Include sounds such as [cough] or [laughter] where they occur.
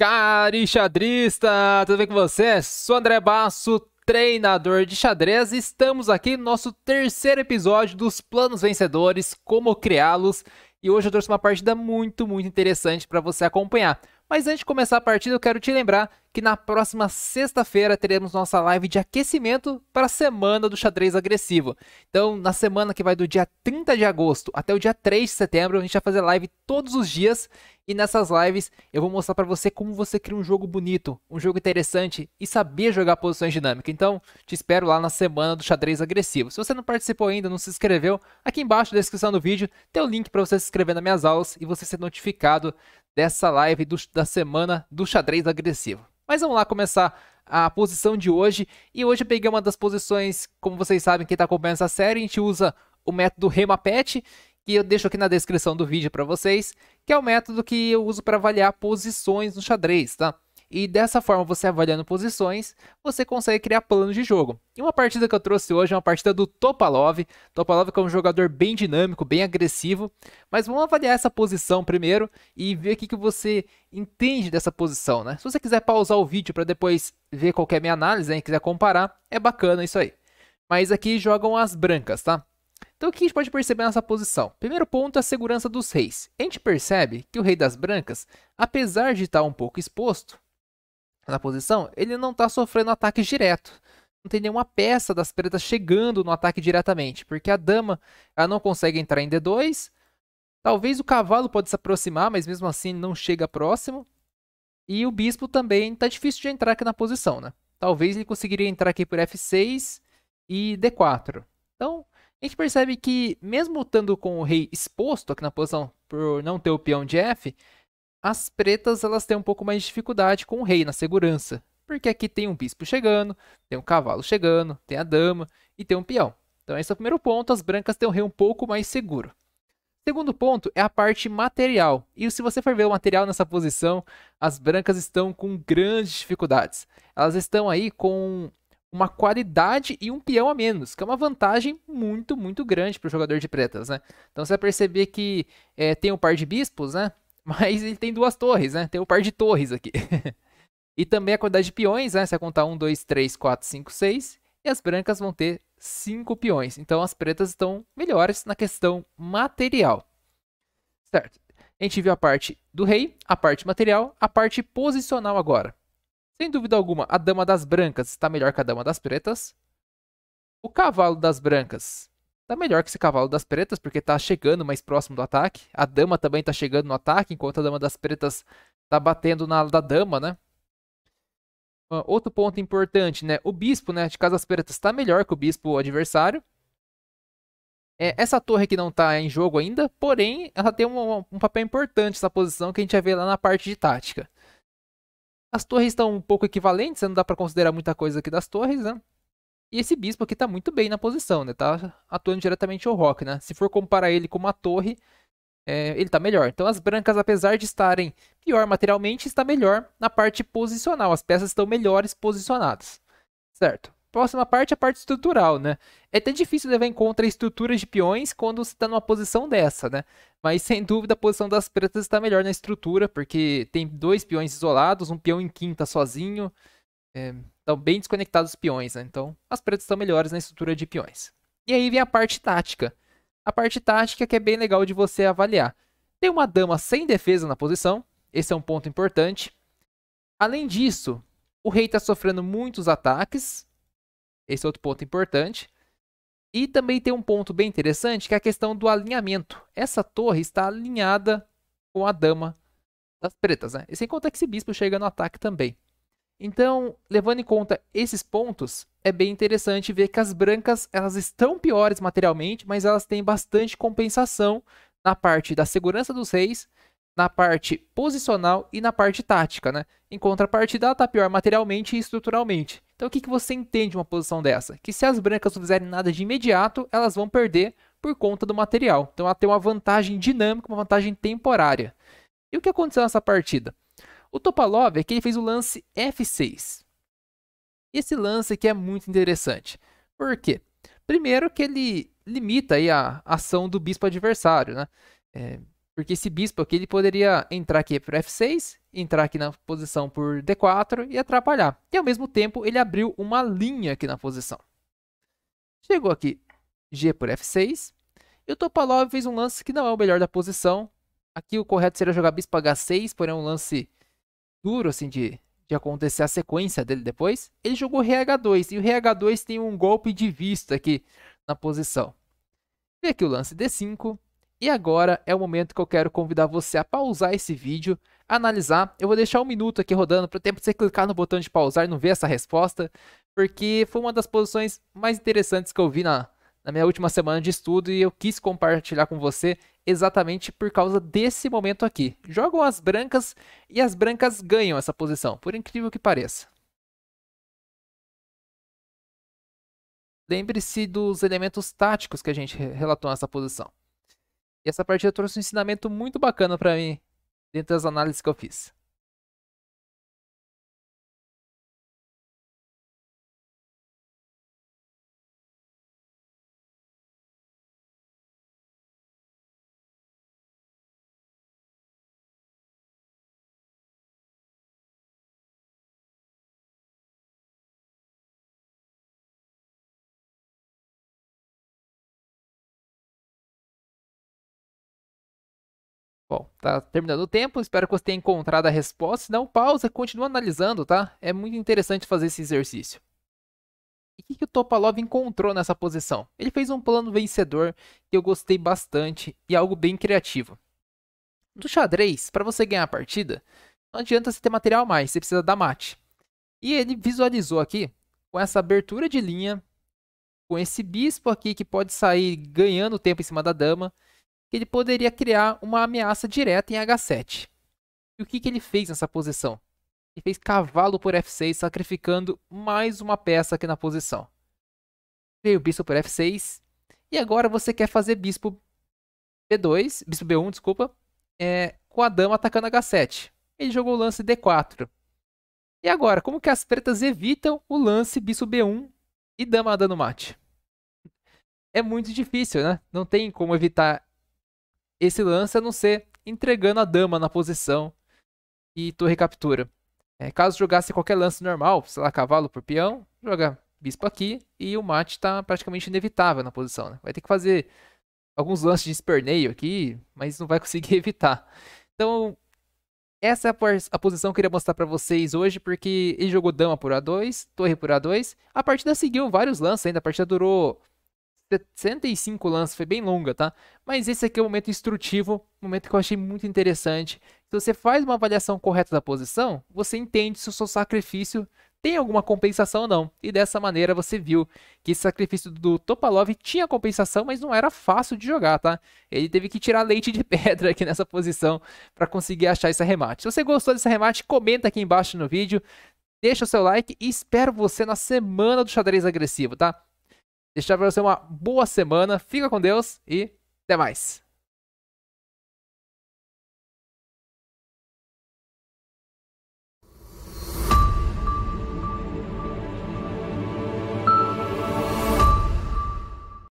Cari xadrista, tudo bem com você? Sou André Basso, treinador de xadrez, e estamos aqui no nosso terceiro episódio dos Planos Vencedores, como criá-los, e hoje eu trouxe uma partida muito, muito interessante para você acompanhar. Mas antes de começar a partida, eu quero te lembrar que na próxima sexta-feira teremos nossa live de aquecimento para a semana do xadrez agressivo. Então, na semana que vai do dia 30 de agosto até o dia 3 de setembro, a gente vai fazer live todos os dias e nessas lives eu vou mostrar para você como você cria um jogo bonito, um jogo interessante e saber jogar posições dinâmicas. Então, te espero lá na semana do xadrez agressivo. Se você não participou ainda, não se inscreveu, aqui embaixo na descrição do vídeo tem o link para você se inscrever nas minhas aulas e você ser notificado dessa live do, da semana do xadrez agressivo. Mas vamos lá começar a posição de hoje. E hoje eu peguei uma das posições, como vocês sabem, quem está acompanhando essa série, a gente usa o método Remapet, que eu deixo aqui na descrição do vídeo para vocês, que é o método que eu uso para avaliar posições no xadrez, tá? E dessa forma, você avaliando posições, você consegue criar planos de jogo. E uma partida que eu trouxe hoje é uma partida do Topalov. Topalov é um jogador bem dinâmico, bem agressivo. Mas vamos avaliar essa posição primeiro e ver o que você entende dessa posição, né? Se você quiser pausar o vídeo para depois ver qualquer é minha análise, né, quiser comparar, é bacana isso aí. Mas aqui jogam as brancas, tá? Então o que a gente pode perceber nessa posição? Primeiro ponto é a segurança dos reis. A gente percebe que o rei das brancas, apesar de estar um pouco exposto, na posição, ele não está sofrendo ataques direto. Não tem nenhuma peça das pretas chegando no ataque diretamente, porque a dama ela não consegue entrar em D2. Talvez o cavalo pode se aproximar, mas mesmo assim não chega próximo. E o bispo também está difícil de entrar aqui na posição, né? Talvez ele conseguiria entrar aqui por F6 e D4. Então, a gente percebe que, mesmo estando com o rei exposto aqui na posição por não ter o peão de F, as pretas elas têm um pouco mais de dificuldade com o rei na segurança, porque aqui tem um bispo chegando, tem um cavalo chegando, tem a dama e tem um peão. Então esse é o primeiro ponto, as brancas têm um rei um pouco mais seguro. Segundo ponto é a parte material. E se você for ver o material nessa posição, as brancas estão com grandes dificuldades. Elas estão aí com uma qualidade e um peão a menos, que é uma vantagem muito, muito grande para o jogador de pretas, né? Então você vai perceber que é, tem um par de bispos, né? Mas ele tem duas torres, né? Tem um par de torres aqui. [laughs] e também a quantidade de peões, né? Se eu contar 1, 2, 3, 4, 5, 6. E as brancas vão ter 5 peões. Então as pretas estão melhores na questão material. Certo. A gente viu a parte do rei, a parte material, a parte posicional agora. Sem dúvida alguma, a dama das brancas está melhor que a dama das pretas. O cavalo das brancas tá melhor que esse cavalo das pretas, porque tá chegando mais próximo do ataque. A dama também tá chegando no ataque, enquanto a dama das pretas tá batendo na da dama, né? Ah, outro ponto importante, né? O bispo, né, de casa das Pretas tá melhor que o bispo adversário. É, essa torre aqui não tá em jogo ainda, porém, ela tem um, um papel importante essa posição que a gente vai ver lá na parte de tática. As torres estão um pouco equivalentes, né? não dá para considerar muita coisa aqui das torres, né? E esse bispo aqui está muito bem na posição, né? Tá atuando diretamente ao rock, né? Se for comparar ele com uma torre, é, ele está melhor. Então as brancas, apesar de estarem pior materialmente, está melhor na parte posicional. As peças estão melhores posicionadas, certo? Próxima parte é a parte estrutural, né? É até difícil levar em conta a estrutura de peões quando você está numa posição dessa, né? Mas sem dúvida a posição das pretas está melhor na estrutura, porque tem dois peões isolados, um peão em quinta sozinho. É, estão bem desconectados os peões, né? Então, as pretas estão melhores na estrutura de peões. E aí vem a parte tática. A parte tática que é bem legal de você avaliar. Tem uma dama sem defesa na posição, esse é um ponto importante. Além disso, o rei está sofrendo muitos ataques, esse é outro ponto importante. E também tem um ponto bem interessante, que é a questão do alinhamento. Essa torre está alinhada com a dama das pretas, né? E sem contar que esse bispo chega no ataque também. Então, levando em conta esses pontos, é bem interessante ver que as brancas elas estão piores materialmente, mas elas têm bastante compensação na parte da segurança dos reis, na parte posicional e na parte tática, né? Em contrapartida, ela está pior materialmente e estruturalmente. Então, o que, que você entende de uma posição dessa? Que se as brancas não fizerem nada de imediato, elas vão perder por conta do material. Então, ela tem uma vantagem dinâmica, uma vantagem temporária. E o que aconteceu nessa partida? O Topalov é que ele fez o lance F6. Esse lance aqui é muito interessante. Por quê? Primeiro que ele limita aí a ação do bispo adversário, né? É, porque esse bispo aqui ele poderia entrar aqui por F6, entrar aqui na posição por D4 e atrapalhar. E ao mesmo tempo ele abriu uma linha aqui na posição. Chegou aqui G por F6. E o Topalov fez um lance que não é o melhor da posição. Aqui o correto seria jogar bispo H6, porém é um lance duro assim de, de acontecer a sequência dele depois, ele jogou RH2 e o RH2 tem um golpe de vista aqui na posição. Vê aqui o lance D5 e agora é o momento que eu quero convidar você a pausar esse vídeo, analisar. Eu vou deixar um minuto aqui rodando para o tempo de você clicar no botão de pausar e não ver essa resposta, porque foi uma das posições mais interessantes que eu vi na, na minha última semana de estudo e eu quis compartilhar com você exatamente por causa desse momento aqui. Jogam as brancas e as brancas ganham essa posição, por incrível que pareça. Lembre-se dos elementos táticos que a gente relatou nessa posição. E essa partida trouxe um ensinamento muito bacana para mim dentro das análises que eu fiz. Bom, tá terminando o tempo, espero que você tenha encontrado a resposta. Se não, pausa e continua analisando, tá? É muito interessante fazer esse exercício. E o que, que o Topalov encontrou nessa posição? Ele fez um plano vencedor que eu gostei bastante e algo bem criativo. No xadrez, para você ganhar a partida, não adianta você ter material mais, você precisa dar mate. E ele visualizou aqui, com essa abertura de linha, com esse bispo aqui que pode sair ganhando tempo em cima da dama, que ele poderia criar uma ameaça direta em H7. E o que, que ele fez nessa posição? Ele fez cavalo por F6, sacrificando mais uma peça aqui na posição. Veio bispo por F6. E agora você quer fazer bispo B2, bispo B1, desculpa, é, com a dama atacando H7. Ele jogou o lance D4. E agora, como que as pretas evitam o lance bispo B1 e dama dando mate? É muito difícil, né? Não tem como evitar esse lance a não ser entregando a dama na posição e torre captura. É, caso jogasse qualquer lance normal, sei lá, cavalo por peão, joga bispo aqui e o mate está praticamente inevitável na posição. Né? Vai ter que fazer alguns lances de esperneio aqui, mas não vai conseguir [laughs] evitar. Então, essa é a, posição que eu queria mostrar para vocês hoje, porque ele jogou dama por A2, torre por A2. A partida seguiu vários lances ainda, a partida durou 65 lances, foi bem longa, tá? Mas esse aqui é o momento instrutivo, momento que eu achei muito interessante. Se você faz uma avaliação correta da posição, você entende se o seu sacrifício tem alguma compensação ou não. E dessa maneira você viu que esse sacrifício do Topalov tinha compensação, mas não era fácil de jogar, tá? Ele teve que tirar leite de [laughs] pedra aqui nessa posição para conseguir achar esse remate. Se você gostou desse remate, comenta aqui embaixo no vídeo, deixa o seu like e espero você na semana do xadrez agressivo, tá? Deixar para você uma boa semana, fica com Deus e até mais.